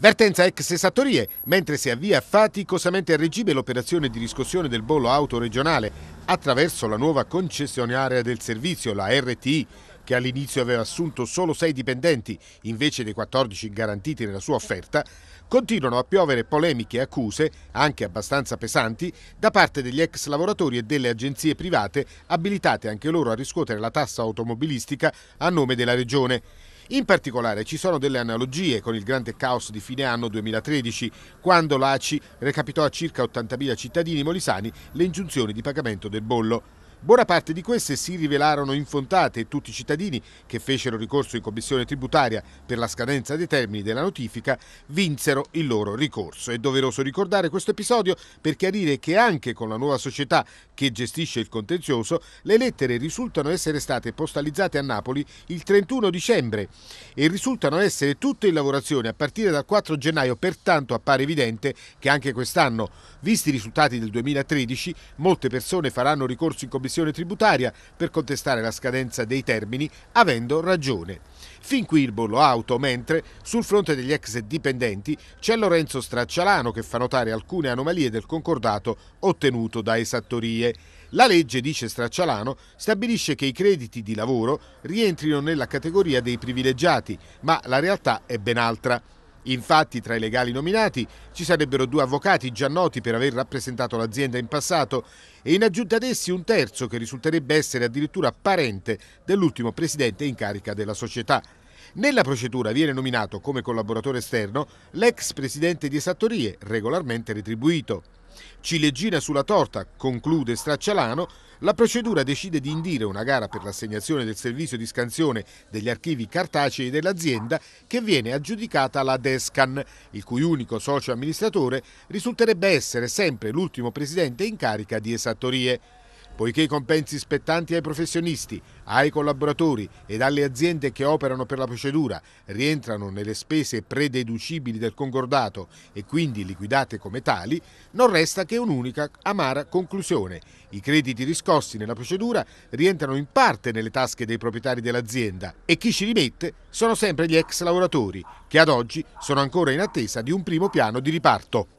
Vertenza ex Sartorie, mentre si avvia faticosamente a regime l'operazione di riscossione del bollo auto regionale attraverso la nuova concessionaria del servizio, la RTI, che all'inizio aveva assunto solo 6 dipendenti invece dei 14 garantiti nella sua offerta, continuano a piovere polemiche e accuse, anche abbastanza pesanti, da parte degli ex lavoratori e delle agenzie private abilitate anche loro a riscuotere la tassa automobilistica a nome della Regione. In particolare ci sono delle analogie con il grande caos di fine anno 2013, quando l'ACI recapitò a circa 80.000 cittadini molisani le ingiunzioni di pagamento del bollo. Buona parte di queste si rivelarono infontate e tutti i cittadini che fecero ricorso in commissione tributaria per la scadenza dei termini della notifica vinsero il loro ricorso. È doveroso ricordare questo episodio per chiarire che anche con la nuova società che gestisce il contenzioso le lettere risultano essere state postalizzate a Napoli il 31 dicembre e risultano essere tutte in lavorazione a partire dal 4 gennaio, pertanto appare evidente che anche quest'anno, visti i risultati del 2013, molte persone faranno ricorso in commissione Commissione tributaria per contestare la scadenza dei termini, avendo ragione. Fin qui il bollo auto, mentre sul fronte degli ex dipendenti c'è Lorenzo Straccialano che fa notare alcune anomalie del concordato ottenuto da esattorie. La legge, dice Straccialano, stabilisce che i crediti di lavoro rientrino nella categoria dei privilegiati, ma la realtà è ben altra. Infatti, tra i legali nominati ci sarebbero due avvocati già noti per aver rappresentato l'azienda in passato e in aggiunta ad essi un terzo che risulterebbe essere addirittura parente dell'ultimo presidente in carica della società. Nella procedura viene nominato come collaboratore esterno l'ex presidente di Esattorie, regolarmente retribuito. Ciliegina sulla torta, conclude Straccialano, la procedura decide di indire una gara per l'assegnazione del servizio di scansione degli archivi cartacei dell'azienda che viene aggiudicata alla Descan, il cui unico socio amministratore risulterebbe essere sempre l'ultimo presidente in carica di Esattorie poiché i compensi spettanti ai professionisti, ai collaboratori ed alle aziende che operano per la procedura rientrano nelle spese prededucibili del concordato e quindi liquidate come tali, non resta che un'unica amara conclusione. I crediti riscossi nella procedura rientrano in parte nelle tasche dei proprietari dell'azienda e chi ci rimette sono sempre gli ex lavoratori, che ad oggi sono ancora in attesa di un primo piano di riparto.